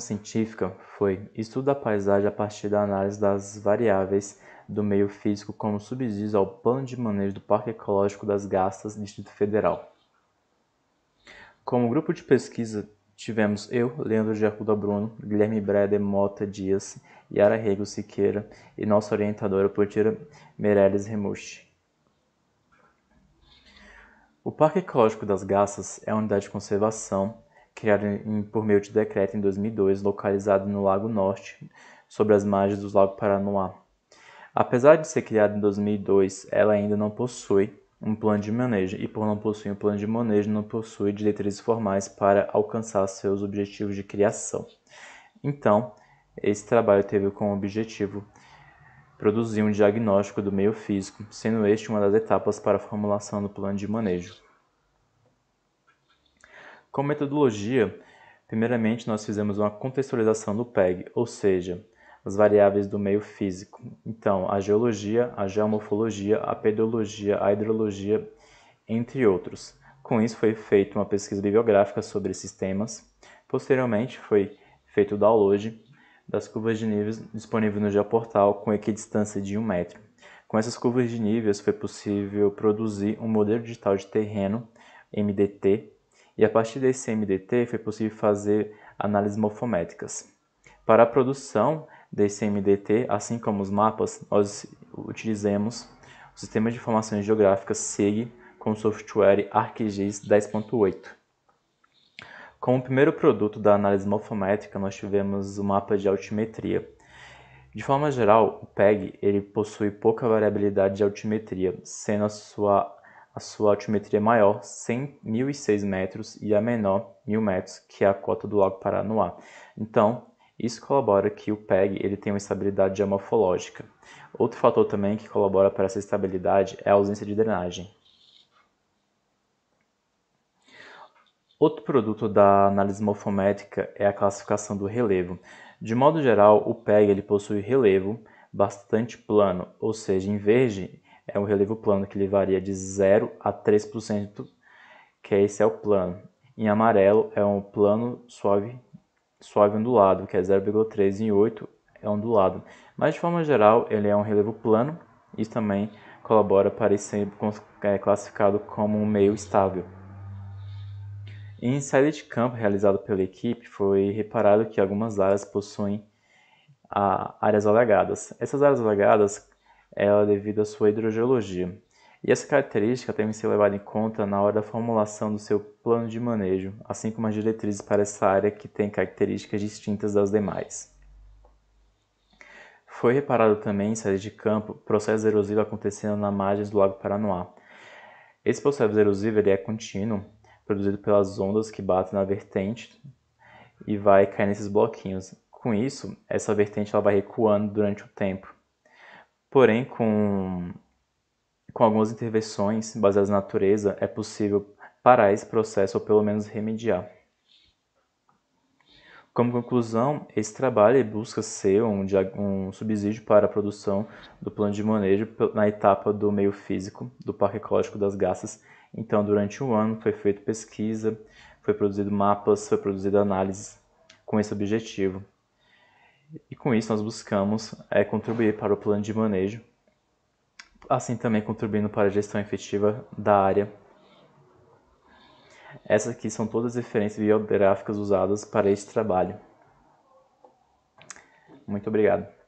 científica foi estudo da paisagem a partir da análise das variáveis do meio físico como subsídio ao plano de manejo do Parque Ecológico das Gastas, Distrito Federal. Como grupo de pesquisa, tivemos eu, Leandro Gerruda Bruno, Guilherme Breder Mota Dias, Yara Rego Siqueira e nossa orientadora Portira Meirelles Remuschi. O Parque Ecológico das Gastas é uma unidade de conservação criado em, por meio de decreto em 2002, localizado no Lago Norte, sobre as margens do Lago Paranoá. Apesar de ser criada em 2002, ela ainda não possui um plano de manejo e, por não possuir um plano de manejo, não possui diretrizes formais para alcançar seus objetivos de criação. Então, esse trabalho teve como objetivo produzir um diagnóstico do meio físico, sendo este uma das etapas para a formulação do plano de manejo. Com metodologia, primeiramente nós fizemos uma contextualização do PEG, ou seja, as variáveis do meio físico. Então, a geologia, a geomorfologia, a pedologia, a hidrologia, entre outros. Com isso foi feita uma pesquisa bibliográfica sobre esses temas. Posteriormente foi feito o download das curvas de níveis disponíveis no geoportal com equidistância de 1 metro. Com essas curvas de níveis foi possível produzir um modelo digital de terreno, MDT, e a partir desse MDT foi possível fazer análises morfométricas. Para a produção desse MDT, assim como os mapas, nós utilizamos o Sistema de Informações Geográficas SIG com o software ArcGIS 10.8. Como primeiro produto da análise morfométrica, nós tivemos o mapa de altimetria. De forma geral, o PEG ele possui pouca variabilidade de altimetria, sendo a sua a sua altimetria maior, 100.006 metros, e a menor, 1.000 metros, que é a cota do Lago Paranoá. Então, isso colabora que o PEG ele tem uma estabilidade geomorfológica. Outro fator também que colabora para essa estabilidade é a ausência de drenagem. Outro produto da análise morfométrica é a classificação do relevo. De modo geral, o PEG ele possui relevo bastante plano, ou seja, em verde é o relevo plano, que ele varia de 0 a 3%, que é esse é o plano. Em amarelo é um plano suave, suave ondulado, que é 0,3 em 8 é ondulado. Mas de forma geral, ele é um relevo plano, isso também colabora para ele ser é, classificado como um meio estável. Em ensaio de campo realizado pela equipe, foi reparado que algumas áreas possuem ah, áreas alagadas. Essas áreas alagadas ela devido à sua hidrogeologia. E essa característica deve ser levada em conta na hora da formulação do seu plano de manejo, assim como as diretrizes para essa área que tem características distintas das demais. Foi reparado também em séries de campo processos erosivos acontecendo na margem do Lago Paranoá. Esse processo erosivo é contínuo, produzido pelas ondas que batem na vertente e vai cair nesses bloquinhos. Com isso, essa vertente ela vai recuando durante o tempo Porém, com, com algumas intervenções baseadas na natureza, é possível parar esse processo ou pelo menos remediar. Como conclusão, esse trabalho busca ser um, um, subsídio para a produção do plano de manejo na etapa do meio físico do Parque Ecológico das Garças. Então, durante um ano foi feita pesquisa, foi produzido mapas, foi produzida análise com esse objetivo. E com isso nós buscamos é, contribuir para o plano de manejo, assim também contribuindo para a gestão efetiva da área. Essas aqui são todas as referências biográficas usadas para este trabalho. Muito obrigado.